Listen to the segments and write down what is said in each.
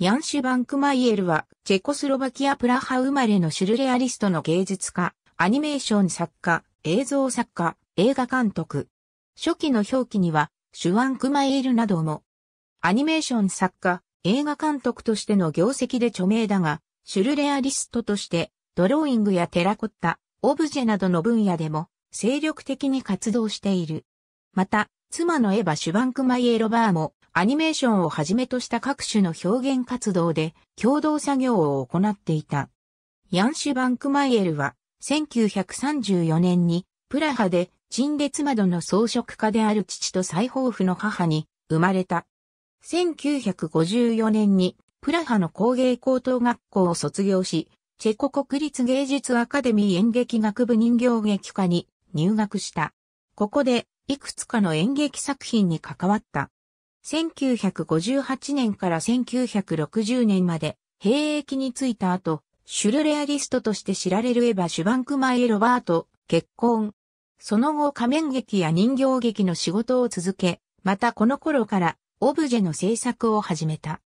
ヤンシュ・バンクマイエルは、チェコスロバキア・プラハ生まれのシュルレアリストの芸術家、アニメーション作家、映像作家、映画監督。初期の表記には、シュワンクマイエルなども、アニメーション作家、映画監督としての業績で著名だが、シュルレアリストとして、ドローイングやテラコッタ、オブジェなどの分野でも、精力的に活動している。また、妻のエヴァ・シュバンクマイエロバーも、アニメーションをはじめとした各種の表現活動で共同作業を行っていた。ヤンシュ・バンクマイエルは1934年にプラハで陳列窓の装飾家である父と最豊婦の母に生まれた。1954年にプラハの工芸高等学校を卒業し、チェコ国立芸術アカデミー演劇学部人形劇科に入学した。ここでいくつかの演劇作品に関わった。1958年から1960年まで兵役に就いた後、シュルレアリストとして知られるエヴァ・シュバンクマイ・ロバート、結婚。その後仮面劇や人形劇の仕事を続け、またこの頃からオブジェの制作を始めた。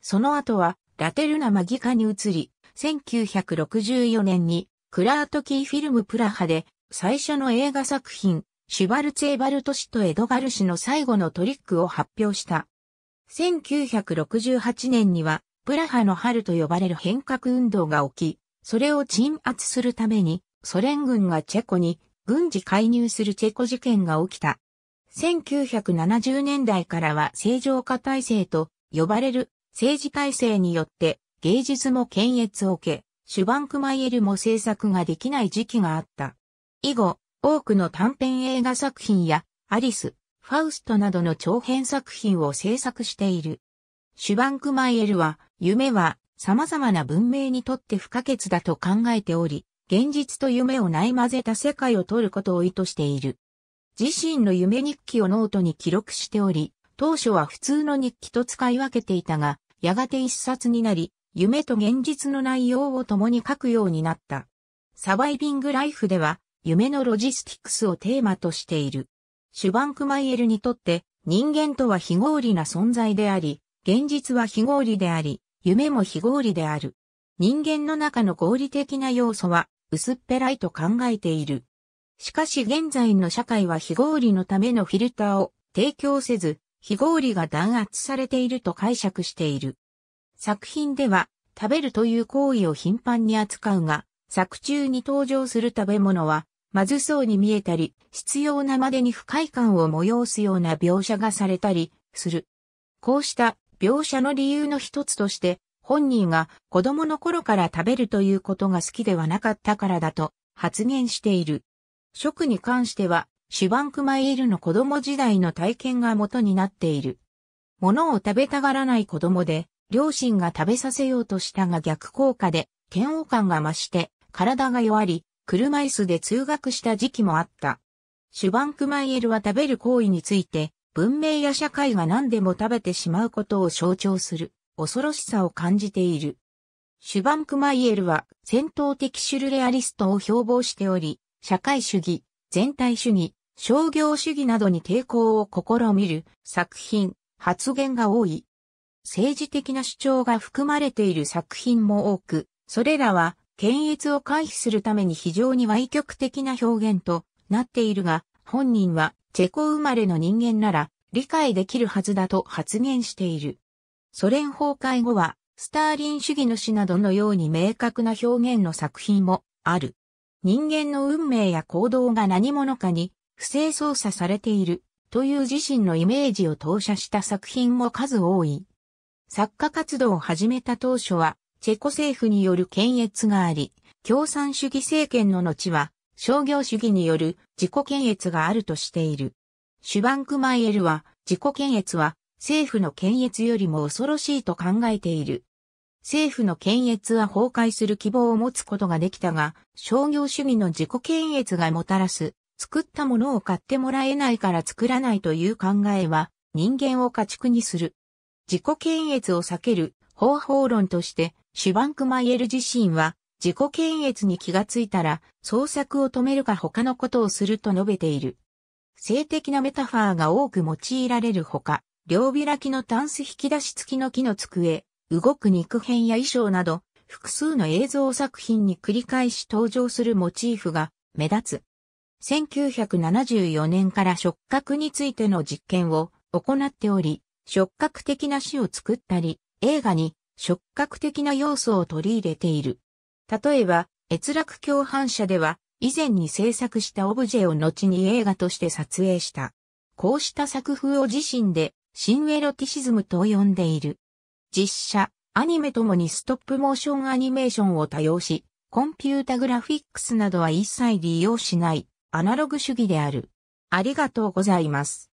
その後はラテルナ・マギカに移り、1964年にクラートキーフィルムプラハで最初の映画作品シュバルツェーバルト氏とエドガル氏の最後のトリックを発表した。1968年には、プラハの春と呼ばれる変革運動が起き、それを鎮圧するために、ソ連軍がチェコに軍事介入するチェコ事件が起きた。1970年代からは正常化体制と呼ばれる政治体制によって芸術も検閲を受け、シュバンクマイエルも制作ができない時期があった。以後、多くの短編映画作品や、アリス、ファウストなどの長編作品を制作している。シュバンクマイエルは、夢は様々な文明にとって不可欠だと考えており、現実と夢をない混ぜた世界を取ることを意図している。自身の夢日記をノートに記録しており、当初は普通の日記と使い分けていたが、やがて一冊になり、夢と現実の内容を共に書くようになった。サバイビングライフでは、夢のロジスティクスをテーマとしている。シュバンクマイエルにとって人間とは非合理な存在であり、現実は非合理であり、夢も非合理である。人間の中の合理的な要素は薄っぺらいと考えている。しかし現在の社会は非合理のためのフィルターを提供せず、非合理が弾圧されていると解釈している。作品では、食べるという行為を頻繁に扱うが、作中に登場する食べ物は、まずそうに見えたり、必要なまでに不快感を催すような描写がされたり、する。こうした描写の理由の一つとして、本人が子供の頃から食べるということが好きではなかったからだと発言している。食に関しては、シュバンクマイールの子供時代の体験が元になっている。物を食べたがらない子供で、両親が食べさせようとしたが逆効果で、嫌悪感が増して、体が弱り、車椅子で通学した時期もあった。シュバンクマイエルは食べる行為について、文明や社会が何でも食べてしまうことを象徴する、恐ろしさを感じている。シュバンクマイエルは戦闘的シュルレアリストを標榜しており、社会主義、全体主義、商業主義などに抵抗を試みる作品、発言が多い。政治的な主張が含まれている作品も多く、それらは検閲を回避するために非常に歪曲的な表現となっているが、本人はチェコ生まれの人間なら理解できるはずだと発言している。ソ連崩壊後は、スターリン主義の死などのように明確な表現の作品もある。人間の運命や行動が何者かに不正操作されているという自身のイメージを投射した作品も数多い。作家活動を始めた当初はチェコ政府による検閲があり、共産主義政権の後は、商業主義による自己検閲があるとしている。シュバンクマイエルは、自己検閲は、政府の検閲よりも恐ろしいと考えている。政府の検閲は崩壊する希望を持つことができたが、商業主義の自己検閲がもたらす、作ったものを買ってもらえないから作らないという考えは、人間を家畜にする。自己検閲を避ける方法論として、シュバンクマイエル自身は、自己検閲に気がついたら、創作を止めるか他のことをすると述べている。性的なメタファーが多く用いられるほか、両開きのタンス引き出し付きの木の机、動く肉片や衣装など、複数の映像作品に繰り返し登場するモチーフが目立つ。1974年から触覚についての実験を行っており、触覚的な詩を作ったり、映画に触覚的な要素を取り入れている。例えば、閲楽共犯者では、以前に制作したオブジェを後に映画として撮影した。こうした作風を自身で、シンエロティシズムと呼んでいる。実写、アニメともにストップモーションアニメーションを多用し、コンピュータグラフィックスなどは一切利用しない、アナログ主義である。ありがとうございます。